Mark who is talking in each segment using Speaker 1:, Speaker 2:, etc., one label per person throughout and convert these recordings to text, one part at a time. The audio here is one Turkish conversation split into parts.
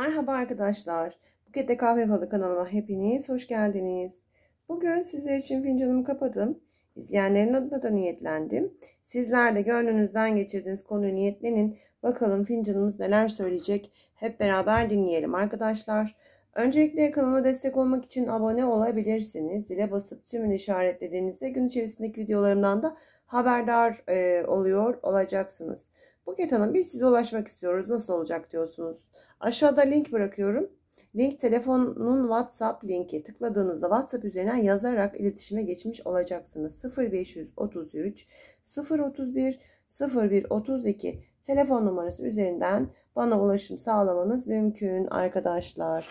Speaker 1: Merhaba arkadaşlar. Buket'te Kahve Falı kanalıma hepiniz hoş geldiniz. Bugün sizler için fincanımı kapadım. İzleyenlerin adına da niyetlendim. Sizler de gönlünüzden geçirdiğiniz konuyu niyetlenin. Bakalım fincanımız neler söyleyecek. Hep beraber dinleyelim arkadaşlar. Öncelikle kanalıma destek olmak için abone olabilirsiniz. Zile basıp tümünü işaretlediğinizde gün içerisindeki videolarımdan da haberdar e, oluyor olacaksınız. Buket Hanım biz size ulaşmak istiyoruz. Nasıl olacak diyorsunuz. Aşağıda link bırakıyorum. Link telefonun WhatsApp linki. Tıkladığınızda WhatsApp üzerinden yazarak iletişime geçmiş olacaksınız. 0533 031 0132 telefon numarası üzerinden bana ulaşım sağlamanız mümkün arkadaşlar.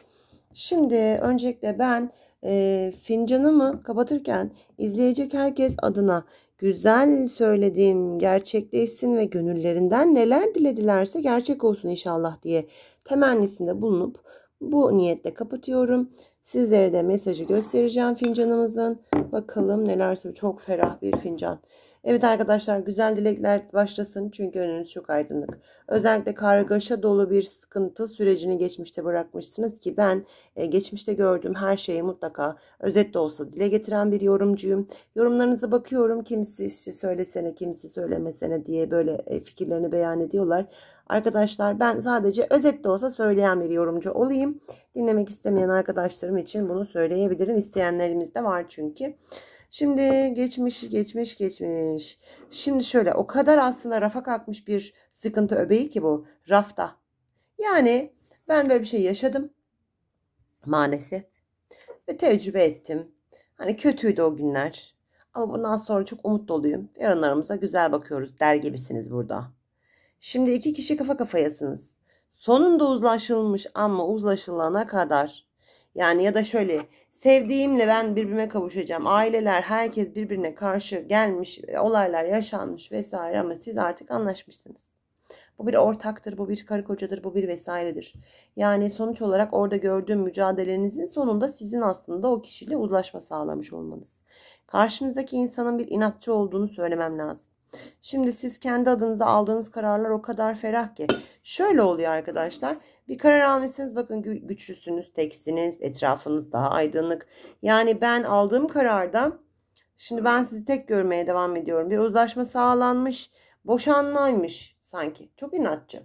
Speaker 1: Şimdi öncelikle ben e, fincanımı kapatırken izleyecek herkes adına güzel söylediğim gerçekleşsin ve gönüllerinden neler diledilerse gerçek olsun inşallah diye temennisinde bulunup bu niyetle kapatıyorum. Sizlere de mesajı göstereceğim fincanımızın. Bakalım nelerse çok ferah bir fincan. Evet arkadaşlar güzel dilekler başlasın çünkü önünüz çok aydınlık. Özellikle kargaşa dolu bir sıkıntı sürecini geçmişte bırakmışsınız ki ben e, geçmişte gördüğüm her şeyi mutlaka özet de olsa dile getiren bir yorumcuyum. Yorumlarınıza bakıyorum kimisi işte söylesene kimisi söylemesene diye böyle e, fikirlerini beyan ediyorlar. Arkadaşlar ben sadece özet de olsa söyleyen bir yorumcu olayım. Dinlemek istemeyen arkadaşlarım için bunu söyleyebilirim. İsteyenlerimiz de var çünkü. Şimdi geçmiş, geçmiş, geçmiş. Şimdi şöyle o kadar aslında rafa kalkmış bir sıkıntı öbeği ki bu rafta. Yani ben böyle bir şey yaşadım maalesef ve tecrübe ettim. Hani kötüydü o günler ama bundan sonra çok umut doluyum. Yarınlarımıza güzel bakıyoruz der gibisiniz burada. Şimdi iki kişi kafa kafayasınız. Sonunda uzlaşılmış ama uzlaşılana kadar. Yani ya da şöyle sevdiğimle ben birbirime kavuşacağım. Aileler herkes birbirine karşı gelmiş, e, olaylar yaşanmış vesaire ama siz artık anlaşmışsınız. Bu bir ortaktır, bu bir karı kocadır, bu bir vesairedir. Yani sonuç olarak orada gördüğüm mücadelenizin sonunda sizin aslında o kişiyle uzlaşma sağlamış olmanız. Karşınızdaki insanın bir inatçı olduğunu söylemem lazım. Şimdi siz kendi adınıza aldığınız kararlar o kadar ferah ki. Şöyle oluyor arkadaşlar. Bir karar almışsınız bakın güçlüsünüz, teksiniz, etrafınız daha aydınlık. Yani ben aldığım kararda şimdi ben sizi tek görmeye devam ediyorum. Bir uzlaşma sağlanmış, boşanmaymış sanki. Çok inatçı.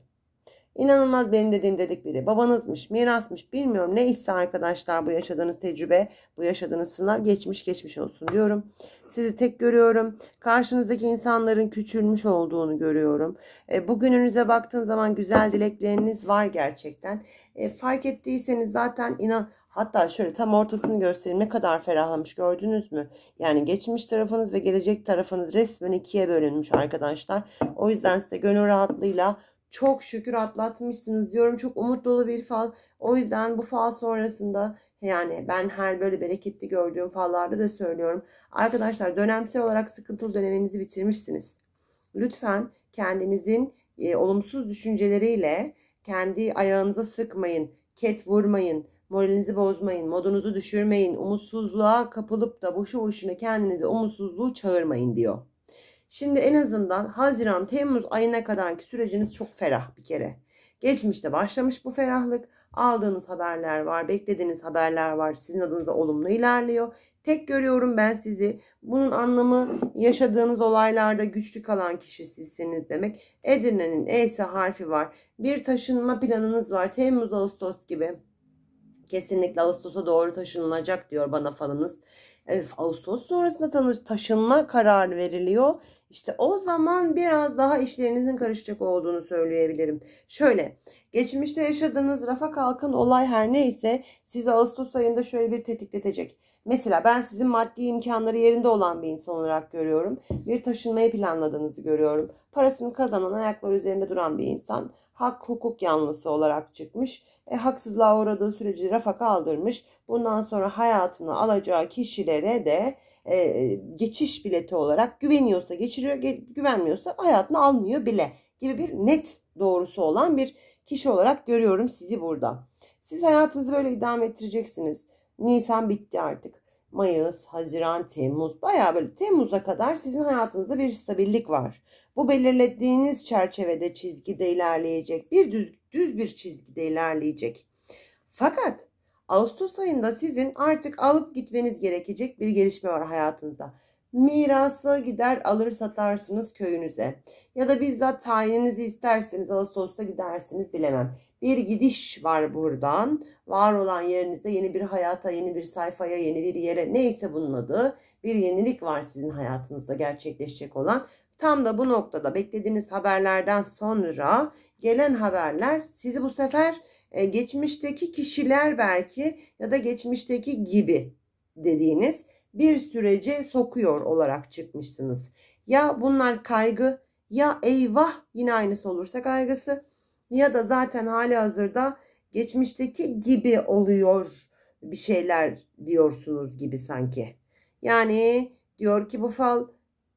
Speaker 1: İnanılmaz benim dedik biri babanızmış, mirasmış bilmiyorum ne. neyse arkadaşlar bu yaşadığınız tecrübe, bu yaşadığınız sınav geçmiş geçmiş olsun diyorum. Sizi tek görüyorum. Karşınızdaki insanların küçülmüş olduğunu görüyorum. E, bugününüze baktığın zaman güzel dilekleriniz var gerçekten. E, fark ettiyseniz zaten inan Hatta şöyle tam ortasını göstereyim ne kadar ferahlamış gördünüz mü? Yani geçmiş tarafınız ve gelecek tarafınız resmen ikiye bölünmüş arkadaşlar. O yüzden size gönül rahatlığıyla çok şükür atlatmışsınız diyorum. Çok umut dolu bir fal. O yüzden bu fal sonrasında yani ben her böyle bereketli gördüğüm fallarda da söylüyorum. Arkadaşlar dönemsel olarak sıkıntılı döneminizi bitirmişsiniz. Lütfen kendinizin e, olumsuz düşünceleriyle kendi ayağınıza sıkmayın, ket vurmayın, moralinizi bozmayın, modunuzu düşürmeyin, umutsuzluğa kapılıp da boşu boşuna kendinize umutsuzluğu çağırmayın diyor. Şimdi en azından Haziran Temmuz ayına kadarki süreciniz çok ferah bir kere. Geçmişte başlamış bu ferahlık. Aldığınız haberler var, beklediğiniz haberler var. Sizin adınıza olumlu ilerliyor. Tek görüyorum ben sizi. Bunun anlamı yaşadığınız olaylarda güçlü kalan kişi sizsiniz demek. Edirne'nin E'si harfi var. Bir taşınma planınız var. Temmuz, Ağustos gibi. Kesinlikle Ağustos'a doğru taşınılacak diyor bana falınız. Ağustos sonrasında tanış taşınma kararı veriliyor. İşte o zaman biraz daha işlerinizin karışacak olduğunu söyleyebilirim. Şöyle, geçmişte yaşadığınız rafa kalkan olay her neyse sizi Ağustos ayında şöyle bir tetikletecek. Mesela ben sizin maddi imkanları yerinde olan bir insan olarak görüyorum. Bir taşınmayı planladığınızı görüyorum. Parasını kazanan ayakları üzerinde duran bir insan hak hukuk yanlısı olarak çıkmış. E, haksızlığa uğradığı süreci rafa kaldırmış. Bundan sonra hayatını alacağı kişilere de e, geçiş bileti olarak güveniyorsa geçiriyor, güvenmiyorsa hayatını almıyor bile gibi bir net doğrusu olan bir kişi olarak görüyorum sizi burada. Siz hayatınızı böyle idame ettireceksiniz. Nisan bitti artık. Mayıs, Haziran, Temmuz baya böyle Temmuz'a kadar sizin hayatınızda bir stabillik var. Bu belirlediğiniz çerçevede çizgide ilerleyecek. Bir düz, düz bir çizgide ilerleyecek. Fakat Ağustos ayında sizin artık alıp gitmeniz gerekecek bir gelişme var hayatınızda. Mirasa gider alır satarsınız köyünüze. Ya da bizzat tayininizi isterseniz Ağustos'ta gidersiniz dilemem Bir gidiş var buradan. Var olan yerinizde yeni bir hayata, yeni bir sayfaya, yeni bir yere neyse bunun adı. Bir yenilik var sizin hayatınızda gerçekleşecek olan. Tam da bu noktada beklediğiniz haberlerden sonra gelen haberler sizi bu sefer e, geçmişteki kişiler belki ya da geçmişteki gibi dediğiniz bir sürece sokuyor olarak çıkmışsınız. Ya bunlar kaygı ya eyvah yine aynısı olursa kaygısı ya da zaten hali hazırda geçmişteki gibi oluyor bir şeyler diyorsunuz gibi sanki. Yani diyor ki bu fal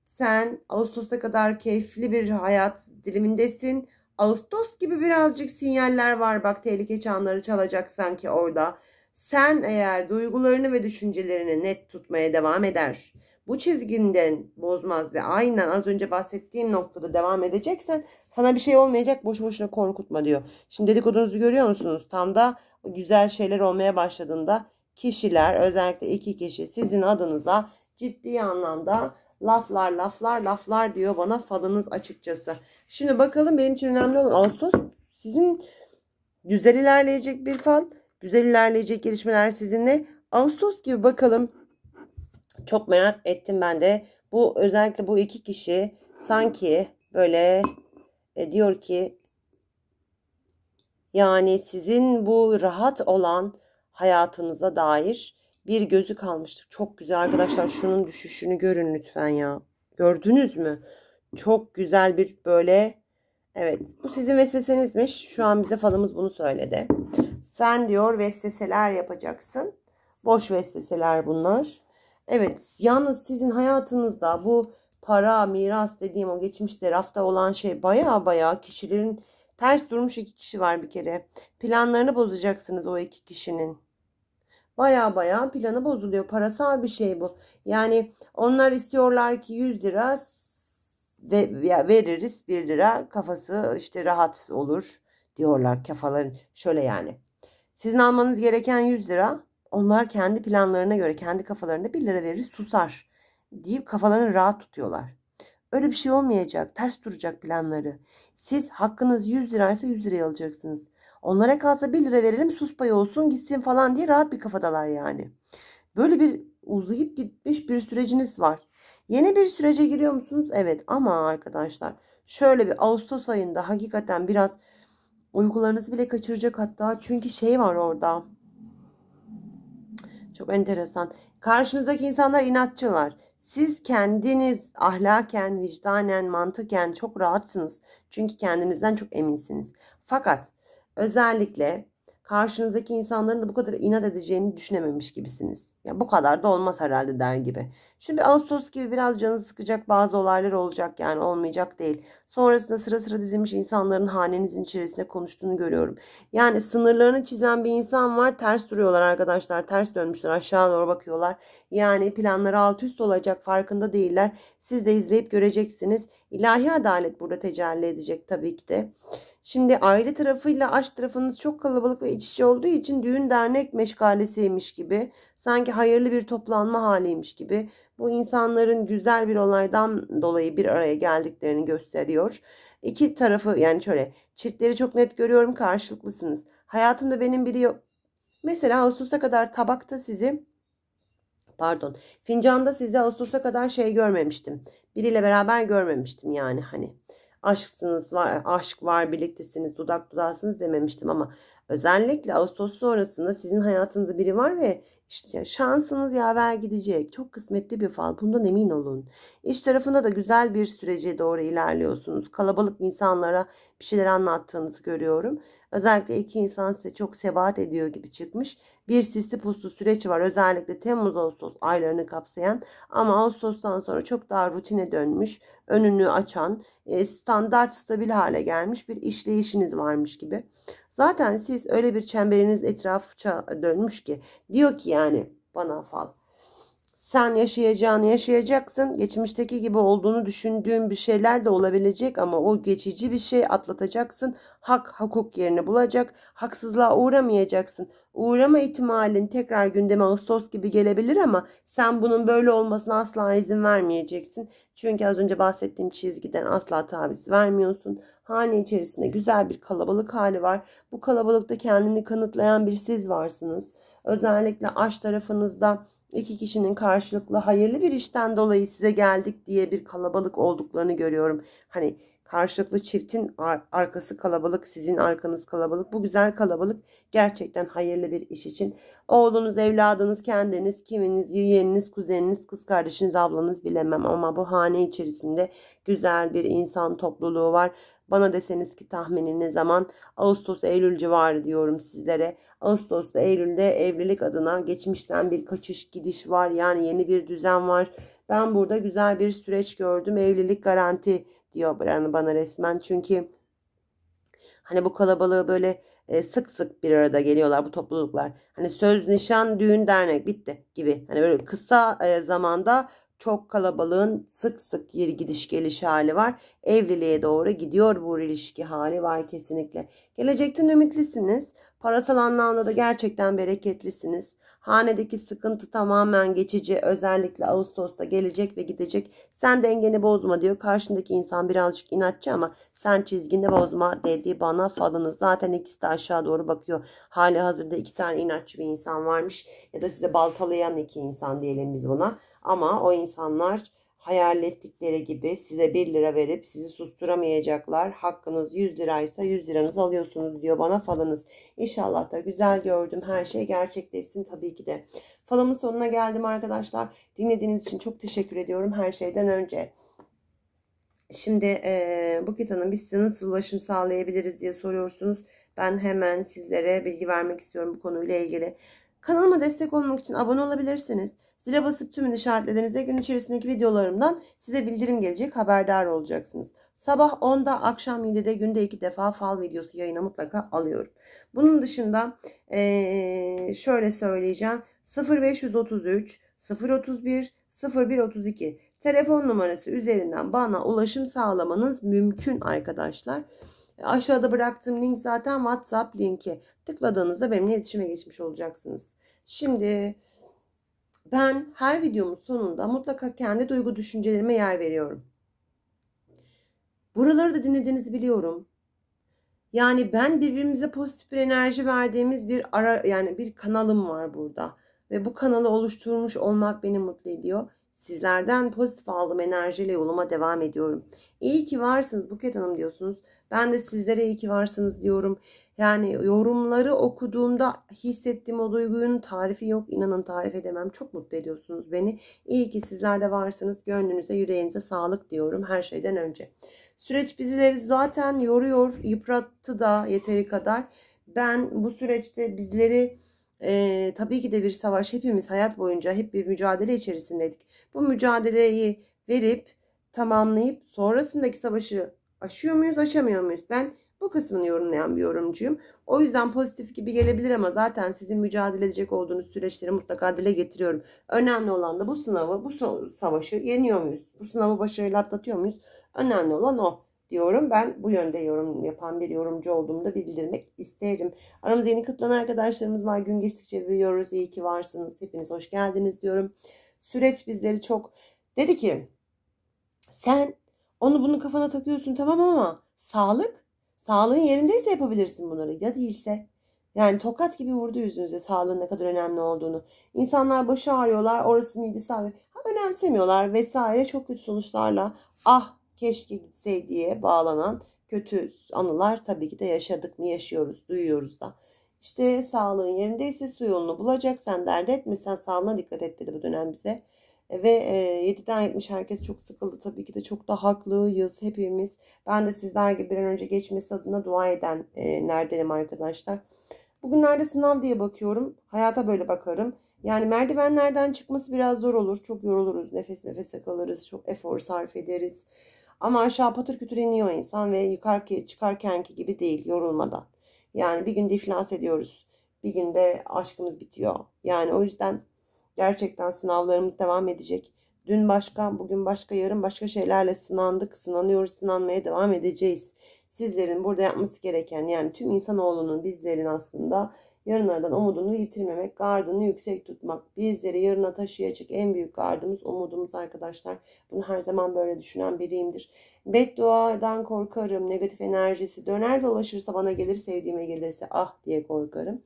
Speaker 1: sen Ağustos'a kadar keyifli bir hayat dilimindesin. Ağustos gibi birazcık sinyaller var bak tehlike çanları çalacak sanki orada. Sen eğer duygularını ve düşüncelerini net tutmaya devam eder, bu çizginden bozmaz ve aynen az önce bahsettiğim noktada devam edeceksen sana bir şey olmayacak boş boşuna korkutma diyor. Şimdi dedikodunuzu görüyor musunuz? Tam da güzel şeyler olmaya başladığında kişiler özellikle iki kişi sizin adınıza ciddi anlamda laflar laflar laflar diyor bana falınız açıkçası. Şimdi bakalım benim için önemli olan Ağustos sizin güzel ilerleyecek bir fal. Güzel ilerleyecek gelişmeler sizinle. Ağustos gibi bakalım. Çok merak ettim ben de. Bu özellikle bu iki kişi sanki böyle e, diyor ki yani sizin bu rahat olan hayatınıza dair bir gözü kalmıştır. Çok güzel arkadaşlar şunun düşüşünü görün lütfen ya. Gördünüz mü? Çok güzel bir böyle evet bu sizin vesvesenizmiş. Şu an bize falımız bunu söyledi. Sen diyor vesveseler yapacaksın. Boş vesveseler bunlar. Evet yalnız sizin hayatınızda bu para, miras dediğim o geçmişte rafta olan şey baya baya kişilerin ters durmuş iki kişi var bir kere. Planlarını bozacaksınız o iki kişinin. Baya baya planı bozuluyor. Parasal bir şey bu. Yani onlar istiyorlar ki 100 lira ve veririz 1 lira kafası işte rahat olur diyorlar kafaların şöyle yani sizin almanız gereken 100 lira. Onlar kendi planlarına göre, kendi kafalarında 1 lira verir susar deyip kafalarını rahat tutuyorlar. Öyle bir şey olmayacak. Ters duracak planları. Siz hakkınız 100 liraysa 100 liraya alacaksınız. Onlara kalsa 1 lira verelim sus payı olsun gitsin falan diye rahat bir kafadalar yani. Böyle bir uzayıp gitmiş bir süreciniz var. Yeni bir sürece giriyor musunuz? Evet ama arkadaşlar şöyle bir Ağustos ayında hakikaten biraz Uykularınızı bile kaçıracak hatta. Çünkü şey var orada. Çok enteresan. Karşınızdaki insanlar inatçılar. Siz kendiniz ahlaken, vicdanen, mantıken çok rahatsınız. Çünkü kendinizden çok eminsiniz. Fakat özellikle karşınızdaki insanların da bu kadar inat edeceğini düşünememiş gibisiniz. Ya bu kadar da olmaz herhalde der gibi. Şimdi Ağustos gibi biraz canı sıkacak bazı olaylar olacak yani olmayacak değil. Sonrasında sıra sıra dizilmiş insanların hanenizin içerisinde konuştuğunu görüyorum. Yani sınırlarını çizen bir insan var. Ters duruyorlar arkadaşlar. Ters dönmüşler. Aşağı doğru bakıyorlar. Yani planları alt üst olacak. Farkında değiller. Siz de izleyip göreceksiniz. İlahi adalet burada tecelli edecek tabii ki de. Şimdi aile tarafıyla aşk tarafınız çok kalabalık ve iç içe olduğu için düğün dernek meşgalesiymiş gibi, sanki hayırlı bir toplanma haliymiş gibi bu insanların güzel bir olaydan dolayı bir araya geldiklerini gösteriyor. İki tarafı yani şöyle çiftleri çok net görüyorum karşılıklısınız. Hayatımda benim biri yok. Mesela Ağustos'a kadar tabakta sizi pardon fincanda sizi Ağustos'a kadar şey görmemiştim. Biriyle beraber görmemiştim yani hani aşksınız var, aşk var, birliktesiniz, dudak dudağısınız dememiştim ama özellikle Ağustos sonrasında sizin hayatınızda biri var ve işte şansınız yaver gidecek. Çok kısmetli bir fal. Bundan emin olun. İş tarafında da güzel bir sürece doğru ilerliyorsunuz. Kalabalık insanlara bir şeyler anlattığınızı görüyorum. Özellikle iki insan size çok sebat ediyor gibi çıkmış bir sisli puslu süreç var. Özellikle Temmuz-Ağustos aylarını kapsayan ama Ağustos'tan sonra çok daha rutine dönmüş, önünü açan, e, standart stabil hale gelmiş bir işleyişiniz varmış gibi. Zaten siz öyle bir çemberiniz etrafça dönmüş ki diyor ki yani bana fal sen yaşayacağını yaşayacaksın. Geçmişteki gibi olduğunu düşündüğün bir şeyler de olabilecek ama o geçici bir şey atlatacaksın. Hak hukuk yerini bulacak. Haksızlığa uğramayacaksın. Uğrama ihtimalin tekrar gündeme Ağustos gibi gelebilir ama sen bunun böyle olmasına asla izin vermeyeceksin. Çünkü az önce bahsettiğim çizgiden asla taviz vermiyorsun. Hane içerisinde güzel bir kalabalık hali var. Bu kalabalıkta kendini kanıtlayan bir siz varsınız. Özellikle aş tarafınızda İki kişinin karşılıklı hayırlı bir işten dolayı size geldik diye bir kalabalık olduklarını görüyorum. Hani karşılıklı çiftin ar arkası kalabalık, sizin arkanız kalabalık. Bu güzel kalabalık gerçekten hayırlı bir iş için. Oğlunuz, evladınız, kendiniz, kiminiz, yeğeniniz, kuzeniniz, kız kardeşiniz, ablanız bilemem ama bu hane içerisinde güzel bir insan topluluğu var. Bana deseniz ki tahmini ne zaman? Ağustos-Eylül civarı diyorum sizlere. Ağustos Eylül'de evlilik adına geçmişten bir kaçış gidiş var. Yani yeni bir düzen var. Ben burada güzel bir süreç gördüm. Evlilik garanti diyor bana resmen. Çünkü hani bu kalabalığı böyle e, sık sık bir arada geliyorlar bu topluluklar. Hani söz, nişan, düğün, dernek bitti gibi. Hani böyle kısa e, zamanda çok kalabalığın sık sık yeri gidiş geliş hali var. Evliliğe doğru gidiyor bu ilişki hali var kesinlikle. Gelecekten ümitlisiniz. Parasal anlamda da gerçekten bereketlisiniz. Hanedeki sıkıntı tamamen geçici. Özellikle Ağustos'ta gelecek ve gidecek. Sen dengeni bozma diyor. Karşındaki insan birazcık inatçı ama sen çizgini bozma dedi bana falanız. Zaten ikisi de aşağı doğru bakıyor. Hali hazırda iki tane inatçı bir insan varmış. Ya da size baltalayan iki insan diyelim biz buna. Ama o insanlar hayal ettikleri gibi size 1 lira verip sizi susturamayacaklar. Hakkınız 100 liraysa 100 liranız alıyorsunuz diyor bana falanız. İnşallah da güzel gördüm. Her şey gerçekleşsin tabii ki de. Falımın sonuna geldim arkadaşlar. Dinlediğiniz için çok teşekkür ediyorum her şeyden önce. Şimdi e, Bukit Hanım biz size nasıl ulaşım sağlayabiliriz diye soruyorsunuz. Ben hemen sizlere bilgi vermek istiyorum bu konuyla ilgili. Kanalıma destek olmak için abone olabilirsiniz. Zile basıp tümünü işaretlediğinizde gün içerisindeki videolarımdan size bildirim gelecek haberdar olacaksınız. Sabah 10'da akşam 7'de günde 2 defa fal videosu yayına mutlaka alıyorum. Bunun dışında şöyle söyleyeceğim 0533 031 0132 telefon numarası üzerinden bana ulaşım sağlamanız mümkün arkadaşlar. Aşağıda bıraktığım link zaten WhatsApp linki. Tıkladığınızda benimle iletişime geçmiş olacaksınız. Şimdi ben her videomun sonunda mutlaka kendi duygu düşüncelerime yer veriyorum. Buraları da dinlediğinizi biliyorum. Yani ben birbirimize pozitif bir enerji verdiğimiz bir ara yani bir kanalım var burada ve bu kanalı oluşturmuş olmak beni mutlu ediyor. Sizlerden pozitif aldığım enerjiyle yoluma devam ediyorum. İyi ki varsınız Buket Hanım diyorsunuz. Ben de sizlere iyi ki varsınız diyorum. Yani yorumları okuduğumda hissettiğim o duyguyun tarifi yok. İnanın tarif edemem. Çok mutlu ediyorsunuz beni. İyi ki sizler de varsınız. Gönlünüze, yüreğinize sağlık diyorum her şeyden önce. Süreç bizleri zaten yoruyor, yıprattı da yeteri kadar. Ben bu süreçte bizleri e, tabii ki de bir savaş hepimiz hayat boyunca hep bir mücadele içerisindeydik. Bu mücadeleyi verip tamamlayıp sonrasındaki savaşı aşıyor muyuz aşamıyor muyuz? Ben bu kısmını yorumlayan bir yorumcuyum. O yüzden pozitif gibi gelebilir ama zaten sizin mücadele edecek olduğunuz süreçleri mutlaka dile getiriyorum. Önemli olan da bu sınavı, bu savaşı yeniyor muyuz? Bu sınavı başarıyla atlatıyor muyuz? Önemli olan o diyorum. Ben bu yönde yorum yapan bir yorumcu olduğumu da bildirmek isterim. Aramızda yeni katılan arkadaşlarımız var. Gün geçtikçe büyüyoruz. İyi ki varsınız. Hepiniz hoş geldiniz diyorum. Süreç bizleri çok dedi ki sen onu bunu kafana takıyorsun tamam ama sağlık sağlığın yerindeyse yapabilirsin bunları ya değilse yani tokat gibi vurdu yüzünüze sağlığın ne kadar önemli olduğunu. İnsanlar başı ağrıyorlar, orası neydi sağlıyor. Ha, önemsemiyorlar vesaire çok kötü sonuçlarla. Ah keşke gitse diye bağlanan kötü anılar tabii ki de yaşadık mı yaşıyoruz duyuyoruz da. İşte sağlığın yerindeyse su yolunu bulacak sen dert etme sen sağlığına dikkat et dedi bu dönem bize. E, ve e, 7'den 70 herkes çok sıkıldı tabii ki de çok da haklıyız hepimiz. Ben de sizler gibi bir an önce geçmesi adına dua eden e, neredenim arkadaşlar. Bugünlerde sınav diye bakıyorum. Hayata böyle bakarım. Yani merdivenlerden çıkması biraz zor olur. Çok yoruluruz. Nefes nefese kalırız. Çok efor sarf ederiz. Ama aşağı patır kütür iniyor insan ve yukarı çıkarkenki gibi değil yorulmadan. Yani bir günde iflas ediyoruz. Bir günde aşkımız bitiyor. Yani o yüzden gerçekten sınavlarımız devam edecek. Dün başka, bugün başka, yarın başka şeylerle sınandık, sınanıyoruz, sınanmaya devam edeceğiz. Sizlerin burada yapması gereken yani tüm insanoğlunun bizlerin aslında Yarınlardan umudunu yitirmemek, gardını yüksek tutmak. Bizleri yarına taşıyacak en büyük gardımız umudumuz arkadaşlar. Bunu her zaman böyle düşünen biriyimdir. Bedduadan korkarım. Negatif enerjisi döner dolaşırsa bana gelir, sevdiğime gelirse ah diye korkarım.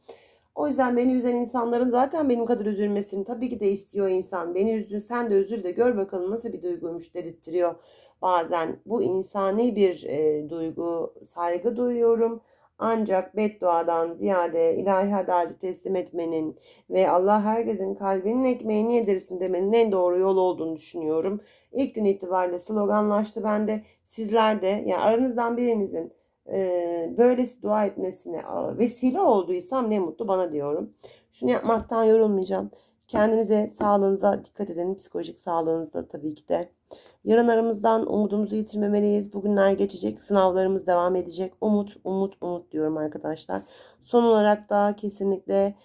Speaker 1: O yüzden beni üzen insanların zaten benim kadar üzülmesini tabii ki de istiyor insan. Beni üzdün sen de üzül de gör bakalım nasıl bir duyguymuş dedirtiyor bazen. Bu insani bir e, duygu. Saygı duyuyorum. Ancak bedduadan ziyade ilahi adaleti teslim etmenin ve Allah herkesin kalbinin ekmeğini yedirsin demenin en doğru yol olduğunu düşünüyorum. İlk gün itibariyle sloganlaştı. Ben de sizler de yani aranızdan birinizin e, böylesi dua etmesine vesile olduysam ne mutlu bana diyorum. Şunu yapmaktan yorulmayacağım. Kendinize, sağlığınıza dikkat edin. Psikolojik sağlığınızda tabii ki de. Yarın aramızdan umudumuzu yitirmemeliyiz. Bugünler geçecek. Sınavlarımız devam edecek. Umut, umut, umut diyorum arkadaşlar. Son olarak da kesinlikle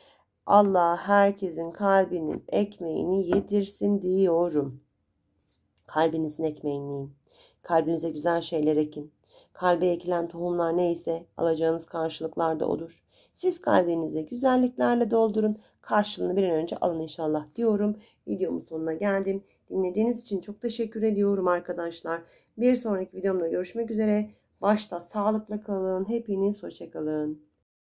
Speaker 1: Allah herkesin kalbinin ekmeğini yedirsin diyorum. Kalbinizin ekmeğini yiyin. Kalbinize güzel şeyler ekin. Kalbe ekilen tohumlar neyse alacağınız karşılıklar da odur. Siz kalbinizi güzelliklerle doldurun. Karşılığını bir an önce alın inşallah diyorum. Videomun sonuna geldim. Dinlediğiniz için çok teşekkür ediyorum arkadaşlar. Bir sonraki videomda görüşmek üzere. Başta sağlıkla kalın. Hepiniz hoşçakalın.